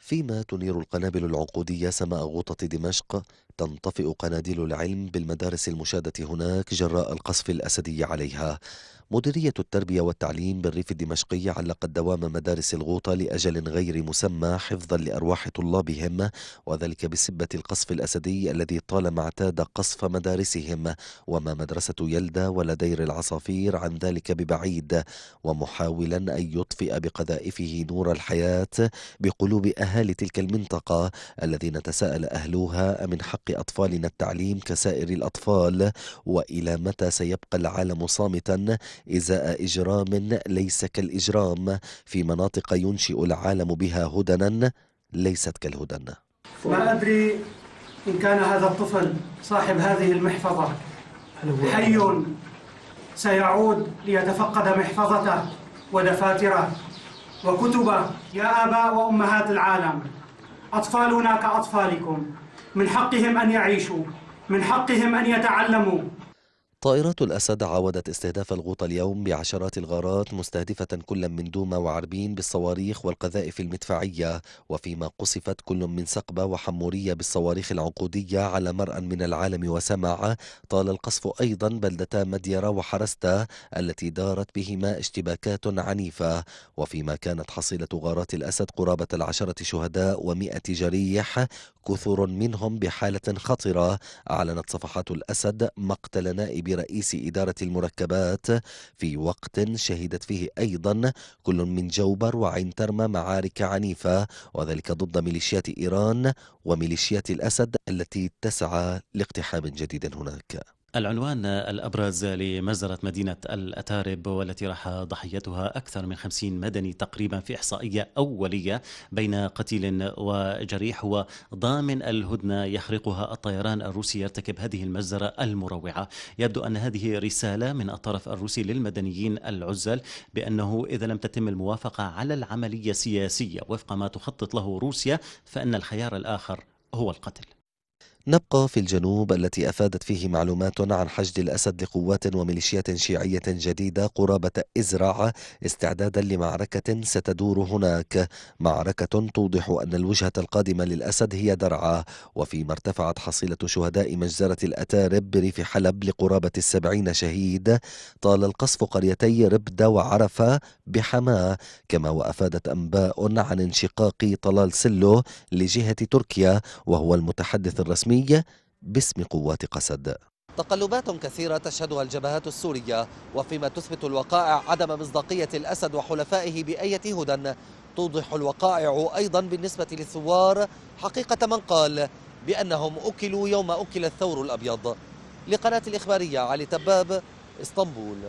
فيما تنير القنابل العقودية سماء غوطة دمشق تنطفئ قناديل العلم بالمدارس المشادة هناك جراء القصف الأسدي عليها مديرية التربية والتعليم بالريف الدمشقي علقت دوام مدارس الغوطة لأجل غير مسمى حفظا لأرواح طلابهم وذلك بسبة القصف الأسدي الذي طالما اعتاد قصف مدارسهم وما مدرسة يلدا ولا دير العصافير عن ذلك ببعيد ومحاولا أن يطفئ بقذائفه نور الحياة بقلوب أهل أهالي تلك المنطقة الذين تساءل أهلوها من حق أطفالنا التعليم كسائر الأطفال وإلى متى سيبقى العالم صامتا إزاء إجرام ليس كالإجرام في مناطق ينشئ العالم بها هدنا ليست كالهدن ما أدري إن كان هذا الطفل صاحب هذه المحفظة حي سيعود ليتفقد محفظته ودفاتره وكتبه يا آباء وأمهات العالم أطفالنا كأطفالكم من حقهم أن يعيشوا من حقهم أن يتعلموا طائرات الأسد عاودت استهداف الغوطة اليوم بعشرات الغارات مستهدفة كل من دوما وعربين بالصواريخ والقذائف المدفعية وفيما قصفت كل من سقبة وحمورية بالصواريخ العنقودية على مرأى من العالم وسمع طال القصف أيضا بلدتا مديرة وحرستة التي دارت بهما اشتباكات عنيفة وفيما كانت حصيلة غارات الأسد قرابة العشرة شهداء ومئة جريح كثر منهم بحالة خطرة أعلنت صفحات الأسد مقتل نائب برئيس إدارة المركبات في وقت شهدت فيه أيضا كل من جوبر وعين ترمى معارك عنيفة وذلك ضد ميليشيات إيران وميليشيات الأسد التي تسعى لاقتحام جديد هناك العنوان الأبرز لمجزرة مدينة الأتارب والتي راح ضحيتها أكثر من خمسين مدني تقريبا في إحصائية أولية بين قتيل وجريح هو ضامن الهدنة يخرقها الطيران الروسي يرتكب هذه المجزرة المروعة يبدو أن هذه رسالة من الطرف الروسي للمدنيين العزل بأنه إذا لم تتم الموافقة على العملية السياسية وفق ما تخطط له روسيا فإن الخيار الآخر هو القتل نبقى في الجنوب التي أفادت فيه معلومات عن حشد الأسد لقوات وميليشيات شيعية جديدة قرابة إزرع استعدادا لمعركة ستدور هناك معركة توضح أن الوجهة القادمة للأسد هي درعا وفيما ارتفعت حصيلة شهداء مجزرة الأتارب بريف حلب لقرابة السبعين شهيد طال القصف قريتي ربدة وعرفة بحماة كما وأفادت أنباء عن انشقاق طلال سلو لجهة تركيا وهو المتحدث الرسمي الرسميه باسم قوات قسد تقلبات كثيرة تشهدها الجبهات السورية وفيما تثبت الوقائع عدم مصداقية الأسد وحلفائه بأية هدى توضح الوقائع أيضا بالنسبة للثوار حقيقة من قال بأنهم أكلوا يوم أكل الثور الأبيض لقناة الإخبارية علي تباب اسطنبول